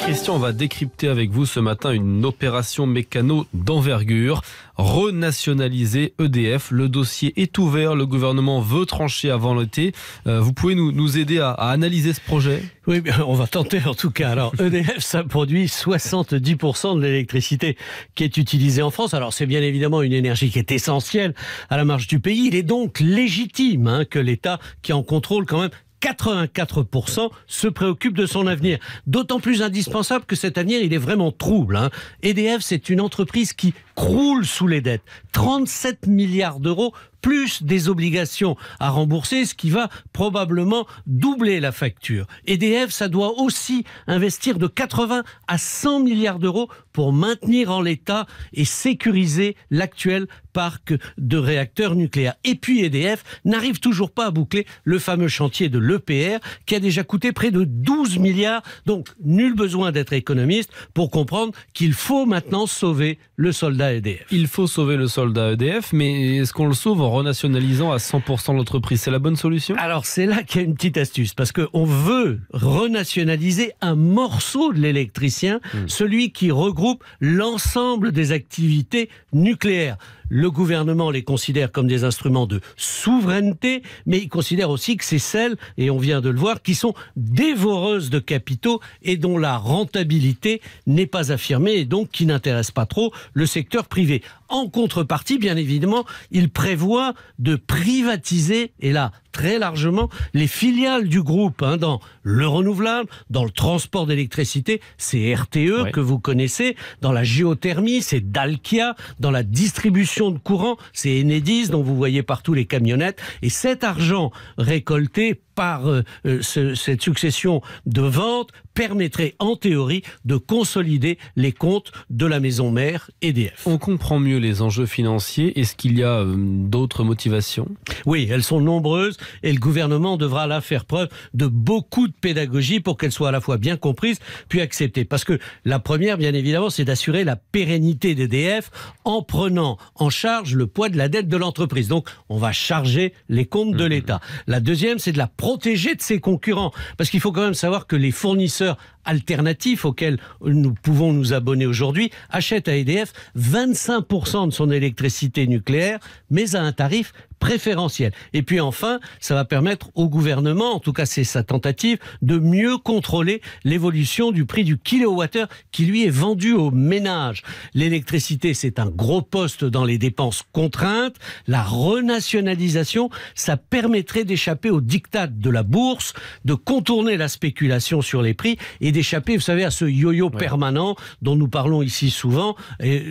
Christian va décrypter avec vous ce matin une opération mécano d'envergure. Renationaliser EDF. Le dossier est ouvert. Le gouvernement veut trancher avant l'été. Euh, vous pouvez nous, aider à, analyser ce projet Oui, on va tenter en tout cas. Alors, EDF, ça produit 70% de l'électricité qui est utilisée en France. Alors, c'est bien évidemment une énergie qui est essentielle à la marge du pays. Il est donc légitime hein, que l'État, qui en contrôle quand même 84% se préoccupent de son avenir. D'autant plus indispensable que cet avenir, il est vraiment trouble. EDF, hein. e c'est une entreprise qui croule sous les dettes. 37 milliards d'euros plus des obligations à rembourser, ce qui va probablement doubler la facture. EDF, ça doit aussi investir de 80 à 100 milliards d'euros pour maintenir en l'état et sécuriser l'actuel parc de réacteurs nucléaires. Et puis EDF n'arrive toujours pas à boucler le fameux chantier de l'EPR qui a déjà coûté près de 12 milliards. Donc nul besoin d'être économiste pour comprendre qu'il faut maintenant sauver le soldat EDF. Il faut sauver le soldat EDF, mais est-ce qu'on le sauve en renationalisant à 100% l'entreprise. C'est la bonne solution Alors c'est là qu'il y a une petite astuce, parce qu'on veut renationaliser un morceau de l'électricien, hmm. celui qui regroupe l'ensemble des activités nucléaires le gouvernement les considère comme des instruments de souveraineté, mais il considère aussi que c'est celles, et on vient de le voir, qui sont dévoreuses de capitaux et dont la rentabilité n'est pas affirmée et donc qui n'intéresse pas trop le secteur privé. En contrepartie, bien évidemment, il prévoit de privatiser, et là, très largement les filiales du groupe hein, dans le renouvelable, dans le transport d'électricité, c'est RTE que vous connaissez, dans la géothermie, c'est Dalkia, dans la distribution de courant, c'est Enedis dont vous voyez partout les camionnettes. Et cet argent récolté par euh, euh, cette succession de ventes permettrait en théorie de consolider les comptes de la maison mère EDF. On comprend mieux les enjeux financiers. Est-ce qu'il y a euh, d'autres motivations Oui, elles sont nombreuses et le gouvernement devra là faire preuve de beaucoup de pédagogie pour qu'elle soit à la fois bien comprise puis acceptée. Parce que la première, bien évidemment, c'est d'assurer la pérennité d'EDF en prenant en charge le poids de la dette de l'entreprise. Donc, on va charger les comptes de mmh. l'État. La deuxième, c'est de la protéger de ses concurrents. Parce qu'il faut quand même savoir que les fournisseurs alternatif auquel nous pouvons nous abonner aujourd'hui, achète à EDF 25% de son électricité nucléaire, mais à un tarif préférentiel. Et puis enfin, ça va permettre au gouvernement, en tout cas c'est sa tentative, de mieux contrôler l'évolution du prix du kilowattheure qui lui est vendu aux ménages. L'électricité, c'est un gros poste dans les dépenses contraintes. La renationalisation, ça permettrait d'échapper au diktat de la bourse, de contourner la spéculation sur les prix et d'échapper, vous savez, à ce yo-yo permanent dont nous parlons ici souvent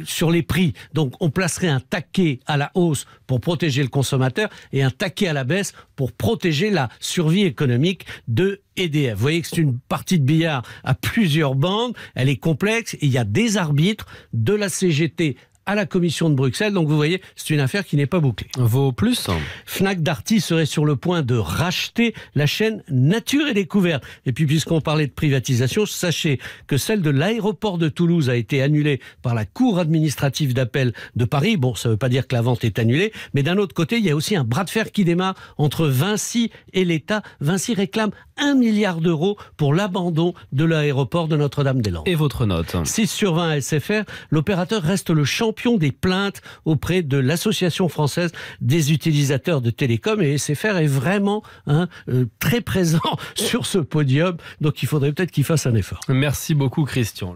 sur les prix. Donc on placerait un taquet à la hausse pour protéger le consommateur et un taquet à la baisse pour protéger la survie économique de EDF. Vous voyez que c'est une partie de billard à plusieurs bandes, elle est complexe, il y a des arbitres de la CGT à la Commission de Bruxelles. Donc vous voyez, c'est une affaire qui n'est pas bouclée. Vaut plus. Fnac Darty serait sur le point de racheter la chaîne Nature et Découverte. Et puis puisqu'on parlait de privatisation, sachez que celle de l'aéroport de Toulouse a été annulée par la Cour administrative d'appel de Paris. Bon, ça ne veut pas dire que la vente est annulée, mais d'un autre côté, il y a aussi un bras de fer qui démarre entre Vinci et l'État. Vinci réclame 1 milliard d'euros pour l'abandon de l'aéroport de Notre-Dame-des-Landes. Et votre note 6 sur 20 à SFR, l'opérateur reste le champ des plaintes auprès de l'Association française des utilisateurs de télécom. Et SFR est vraiment hein, euh, très présent sur ce podium. Donc il faudrait peut-être qu'il fasse un effort. Merci beaucoup, Christian.